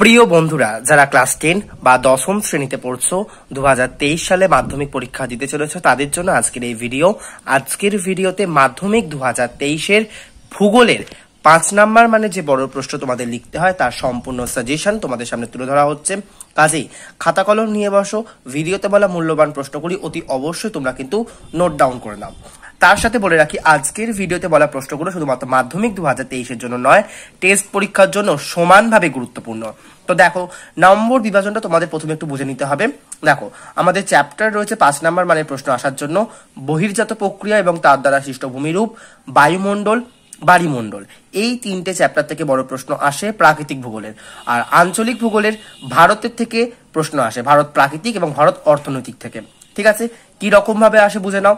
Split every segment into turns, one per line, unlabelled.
প্রিয় বন্ধুরা যারা ক্লাস টেন বা দশম শ্রেণীতে পড়ছো দু সালে মাধ্যমিক পরীক্ষা দিতে চলেছ তাদের জন্য আজকের এই ভিডিও আজকের ভিডিওতে মাধ্যমিক দু হাজার ভূগোলের পাঁচ নাম্বার মানে যে বড় প্রশ্ন তোমাদের লিখতে হয় তার সম্পূর্ণ সাজেশন তোমাদের সামনে তুলে ধরা হচ্ছে কাজেই খাতা কলম নিয়ে বসো ভিডিওতে বলা মূল্যবান প্রশ্নগুলি অতি অবশ্যই তোমরা কিন্তু নোট ডাউন করে নাও তার সাথে বলে রাখি আজকের ভিডিওতে বলা প্রশ্নগুলো শুধুমাত্র মাধ্যমিক দু হাজার তেইশের জন্য নয় টেস্ট পরীক্ষার জন্য সমানভাবে গুরুত্বপূর্ণ তো দেখো নম্বর বিভাজনটা তোমাদের প্রথমে একটু বুঝে নিতে হবে দেখো আমাদের চ্যাপ্টার রয়েছে পাঁচ নাম্বার মানের প্রশ্ন আসার জন্য বহির্জাত প্রক্রিয়া এবং তার দ্বারা সৃষ্ট ভূমিরূপ বায়ুমণ্ডল বাড়িমণ্ডল এই তিনটে চ্যাপ্টার থেকে বড় প্রশ্ন আসে প্রাকৃতিক ভূগোলের আর আঞ্চলিক ভূগোলের ভারতের থেকে প্রশ্ন আসে ভারত প্রাকৃতিক এবং ভারত অর্থনৈতিক থেকে ঠিক আছে কি রকম ভাবে আসে বুঝে নাও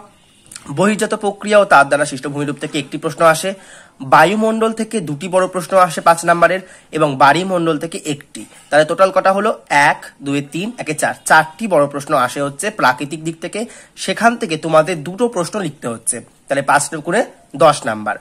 বহির্জাত প্রক্রিয়া ও তার দ্বারা সৃষ্ট ভূমিরূপ থেকে একটি প্রশ্ন আসে বায়ুমণ্ডল থেকে দুটি বড় প্রশ্ন আসে পাঁচ নাম্বারের এবং বাড়িমণ্ডল থেকে একটি তাহলে টোটাল কটা হলো এক দুই তিন একে চার চারটি বড় প্রশ্ন আসে হচ্ছে প্রাকৃতিক দিক থেকে সেখান থেকে তোমাদের দুটো প্রশ্ন লিখতে হচ্ছে তাহলে পাঁচ করে দশ নাম্বার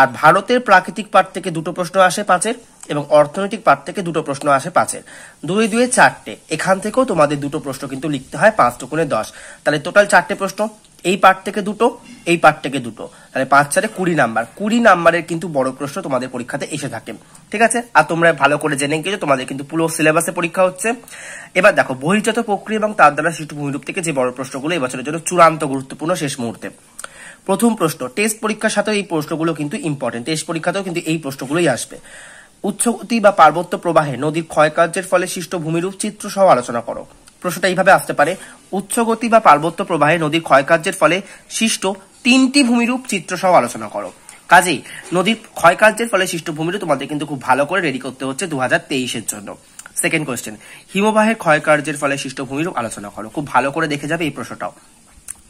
আর ভারতের প্রাকৃতিক পাঠ থেকে দুটো প্রশ্ন আসে পাঁচের এবং অর্থনৈতিক পাঠ থেকে দুটো প্রশ্ন আসে পাঁচের দুই দুয়ে চারটে এখান থেকেও তোমাদের দুটো প্রশ্ন কিন্তু লিখতে হয় পাঁচ টুকুনে দশ তাহলে টোটাল চারটে প্রশ্ন এই পার্ট থেকে দুটো এই পার্ট থেকে দুটো তাহলে পাঁচ চারে কুড়ি নাম্বার কুড়ি নাম্বারের কিন্তু বড় প্রশ্ন তোমাদের পরীক্ষাতে এসে থাকে ঠিক আছে আর তোমরা ভালো করে জেনে গেছো তোমাদের কিন্তু পুরো সিলেবাসে পরীক্ষা হচ্ছে এবার দেখো বহির্জাত প্রক্রিয়া এবং তার দ্বারা শিশু ভূমিরূপ থেকে যে বড় প্রশ্নগুলো এবছরের জন্য চূড়ান্ত গুরুত্বপূর্ণ শেষ মুহূর্তে প্রথম প্রশ্ন টেস্ট পরীক্ষার সাথে এই প্রশ্নগুলো কিন্তু ইম্পর্টেন্ট টেস্ট পরীক্ষাতেও কিন্তু এই প্রশ্নগুলোই আসবে উচ্চগতি বা পার্বত্য প্রবাহে নদীর ক্ষয়কার্যের ফলে সৃষ্ট ভূমিরূপ চিত্র সহ আলোচনা করো প্রশ্নটা এইভাবে আসতে পারে উচ্চগতি বা পার্বত্য প্রবাহে নদীর ক্ষয়কার্যের ফলে সৃষ্ট তিনটি ভূমিরূপ চিত্রসহ আলোচনা করো কাজেই নদীর ক্ষয়কার্যের ফলে সৃষ্ট ভূমিরূপ তোমাদের কিন্তু খুব ভালো করে রেডি করতে হচ্ছে দু হাজার তেইশের জন্য সেকেন্ড কোয়েশ্চেন হিমবাহের ক্ষয়কার্যের ফলে সৃষ্ট ভূমিরূপ আলোচনা করো খুব ভালো করে দেখে যাবে এই প্রশ্নটাও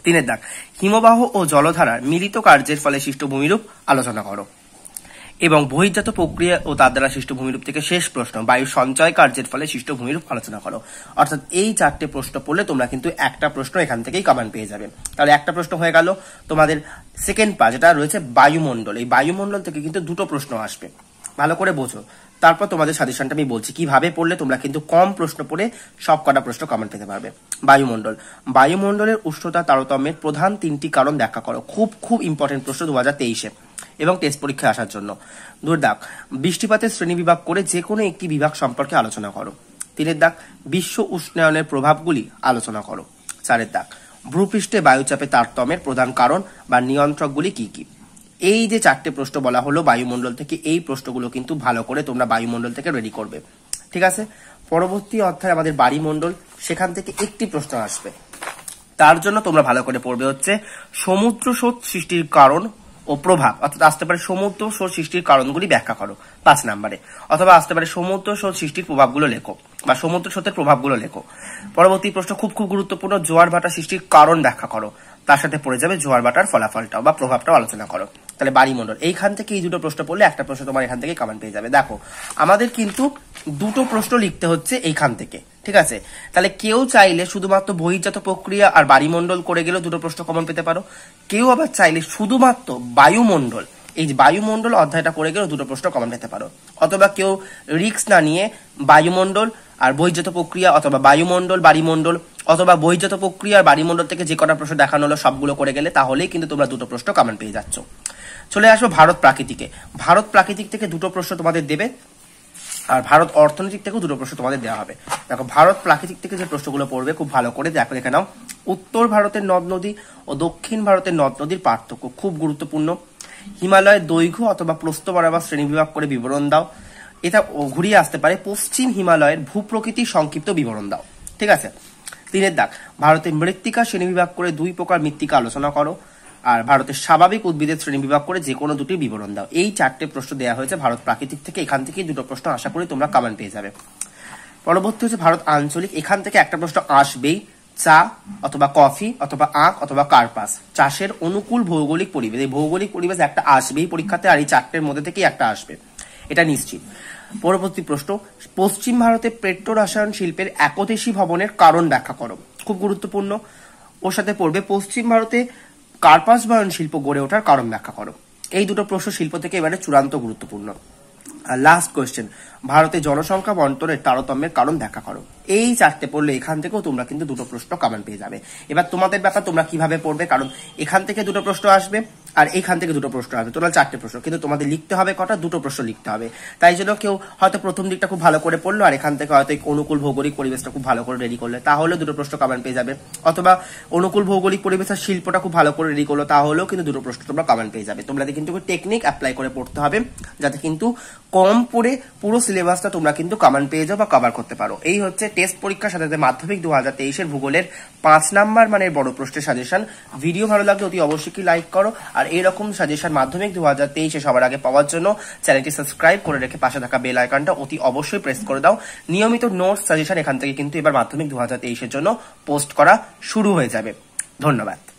তিনের দাগ হিমবাহ ও জলধারা মিলিত কার্যের ফলে সৃষ্ট ভূমিরূপ আলোচনা করো এবং বহির্জাত প্রক্রিয়া ও তার দ্বারা সৃষ্ট ভূমিরূপ থেকে শেষ প্রশ্ন বায়ু সঞ্চয় কার্যের ফলে সৃষ্ট ভূমিরূপ আলোচনা করো অর্থাৎ এই চারটে প্রশ্ন পড়লে তোমরা কিন্তু একটা প্রশ্ন এখান থেকেই কমান পেয়ে যাবে তাহলে একটা প্রশ্ন হয়ে গেল তোমাদের সেকেন্ড পা যেটা রয়েছে বায়ুমণ্ডল এই বায়ুমণ্ডল থেকে কিন্তু দুটো প্রশ্ন আসবে ভালো করে বোঝো তারপর তোমাদের সাজেশনটা আমি বলছি কিভাবে পড়লে তোমরা কিন্তু কম প্রশ্ন পড়ে সব কটা প্রশ্ন কমেন্ট পেতে পারবে বায়ুমণ্ডল বায়ুমণ্ডলের উষ্ণতা তারতম্যের প্রধান তিনটি কারণ দেখা করো খুব খুব ইম্পর্টেন্ট প্রশ্ন দু হাজার তেইশে এবং টেস্ট পরীক্ষায় আসার জন্য দূর দাগ বৃষ্টিপাতের শ্রেণী বিভাগ করে যে কোনো একটি বিভাগ সম্পর্কে আলোচনা করো তিনের দাগ বিশ্ব উষ্ণায়নের প্রভাবগুলি আলোচনা করো চারের দাগ ভূপৃষ্ঠে বায়ুচাপে তারতম্যের প্রধান কারণ বা নিয়ন্ত্রকগুলি কি কি এই যে চারটে প্রশ্ন বলা হলো বায়ুমণ্ডল থেকে এই প্রশ্নগুলো কিন্তু ভালো করে তোমরা বায়ুমণ্ডল থেকে রেডি করবে ঠিক আছে পরবর্তী অধ্যায় আমাদের বাড়িমণ্ডল সেখান থেকে একটি প্রশ্ন আসবে তার জন্য তোমরা ভালো করে পড়বে হচ্ছে সমুদ্র স্রোত সৃষ্টির কারণ ও প্রভাব অর্থাৎ আসতে পারে সমুদ্র স্রোত সৃষ্টির কারণগুলি ব্যাখ্যা করো পাঁচ নাম্বারে অথবা আসতে পারে সমুদ্র স্রোত সৃষ্টির প্রভাবগুলো লেখো বা সমুদ্র স্রোতের প্রভাবগুলো লেখো পরবর্তী প্রশ্ন খুব খুব গুরুত্বপূর্ণ জোয়ার ভাটা সৃষ্টির কারণ ব্যাখ্যা করো তার সাথে পড়ে যাবে জোয়ার ভাটার ফলাফলটাও বা প্রভাবটাও আলোচনা করো তাহলে বাড়িমণ্ডল এইখান থেকে এই দুটো প্রশ্ন পড়লে একটা প্রশ্ন তোমার এখান থেকে কমেন্ট পেয়ে যাবে দেখো আমাদের কিন্তু দুটো প্রশ্ন লিখতে হচ্ছে এইখান থেকে ঠিক আছে তাহলে কেউ চাইলে শুধুমাত্র বহির্জাত প্রক্রিয়া আর বায়ুমণ্ডল করে গেলেও দুটো প্রশ্ন কমন পেতে পারো কেউ আবার চাইলে শুধুমাত্র বায়ুমণ্ডল এই বায়ুমণ্ডল অধ্যায়টা করে গেলেও দুটো প্রশ্ন কমন পেতে পারো অথবা কেউ রিক্স না নিয়ে বায়ুমণ্ডল আর বহির্জাত প্রক্রিয়া অথবা বায়ুমণ্ডল বাড়িমণ্ডল অথবা বহির্জাত প্রক্রিয়া আর বাড়িমণ্ডল থেকে যে কটা প্রশ্ন দেখানো হলো সবগুলো করে গেলে তাহলেই কিন্তু তোমরা দুটো প্রশ্ন কমন পেয়ে যাচ্ছ চলে আসো ভারত প্রাকৃতিকে ভারত প্রাকৃতিক থেকে দুটো প্রশ্ন তোমাদের দেবে আর ভারত অর্থনৈতিক থেকে দুটো প্রশ্ন তোমাদের দেওয়া হবে দেখো ভারত প্রাকৃতিক থেকে যে প্রশ্নগুলো পড়বে খুব ভালো করে দেখো দেখে নাও উত্তর ভারতের নদ নদী ও দক্ষিণ ভারতের নদ নদীর পার্থক্য খুব গুরুত্বপূর্ণ হিমালয়ের দৈর্ঘ্য অথবা প্রস্থ বরাবর বিভাগ করে বিবরণ দাও এটা ঘুরিয়ে আসতে পারে পশ্চিম হিমালয়ের ভূপ্রকৃতির সংক্ষিপ্ত বিবরণ দাও ঠিক আছে তিনের দাগ ভারতের মৃত্তিকা শ্রেণীবিভাগ করে দুই প্রকার মৃত্তিকা আলোচনা করো আর ভারতের স্বাভাবিক উদ্ভিদের শ্রেণী বিভাগ করে যে কোনো দুটি বিবরণ দাও এই চারটে প্রশ্ন দেওয়া হয়েছে ভারত প্রাকৃতিক থেকে এখান থেকেই দুটো প্রশ্ন আশা করি তোমরা কামান পেয়ে যাবে পরবর্তী হচ্ছে ভারত আঞ্চলিক এখান থেকে একটা প্রশ্ন আসবেই চা অথবা কফি অথবা আখ অথবা কার্পাস চাষের অনুকূল ভৌগোলিক পরিবেশ এই ভৌগোলিক পরিবেশ একটা আসবেই পরীক্ষাতে আর এই চারটের মধ্যে থেকেই একটা আসবে এটা নিশ্চিত পরবর্তী প্রশ্ন পশ্চিম ভারতে পেট্রো রসায়ন শিল্পের একদেশী ভবনের কারণ ব্যাখ্যা করো খুব গুরুত্বপূর্ণ ওর সাথে পড়বে পশ্চিম ভারতে কার্পাস বয়ন শিল্প গড়ে ওঠার কারণ ব্যাখ্যা করো এই দুটো প্রশ্ন শিল্প থেকে এবারে চূড়ান্ত গুরুত্বপূর্ণ লাস্ট কোয়েশ্চেন ভারতে জনসংখ্যা বন্টনের তারতম্যের কারণ ব্যাখ্যা করো এই চারটে পড়লে এখান থেকেও তোমরা কিন্তু দুটো প্রশ্ন কামান পেয়ে যাবে এবার তোমাদের ব্যাপার তোমরা কিভাবে পড়বে কারণ এখান থেকে দুটো প্রশ্ন আসবে আর এইখান থেকে দুটো প্রশ্ন হবে টোটাল চারটে প্রশ্ন কিন্তু তোমাদের লিখতে হবে কটা দুটো প্রশ্ন লিখতে হবে তাই জন্য কেউ হয়তো প্রথম দিকটা খুব ভালো করে পড়লো আর এখান থেকে হয়তো অনুকূল ভৌগোলিক পরিবেশটা খুব ভালো করে রেডি করলে তাহলে দুটো প্রশ্ন কমেন্ট পেয়ে যাবে অথবা অনুকূল ভৌগোলিক পরিবেশ আর শিল্পটা খুব ভালো করে রেডি করলো তাহলেও কিন্তু দুটো প্রশ্ন তোমরা কমেন্ট পেয়ে যাবে তোমরা কিন্তু টেকনিক অ্যাপ্লাই করে পড়তে হবে যাতে কিন্তু কম পড়ে পুরো সিলেবাসটা তোমরা কিন্তু কমেন্ট পেয়ে যাও বা কভার করতে পারো এই হচ্ছে টেস্ট পরীক্ষার সাথে মাধ্যমিক দু হাজার তেইশের ভূগোলের পাঁচ নাম্বার মানে বড় প্রশ্নের সাজেশন ভিডিও ভালো লাগলে অতি অবশ্যই লাইক করো আর আর এরকম সাজেশন মাধ্যমিক দু হাজার তেইশে সবার আগে পাওয়ার জন্য চ্যানেলটি সাবস্ক্রাইব করে রেখে পাশে থাকা বেল আইকনটা অতি অবশ্যই প্রেস করে দাও নিয়মিত নোটস সাজেশন এখান থেকে কিন্তু এবার মাধ্যমিক দু হাজার তেইশের জন্য পোস্ট করা শুরু হয়ে যাবে ধন্যবাদ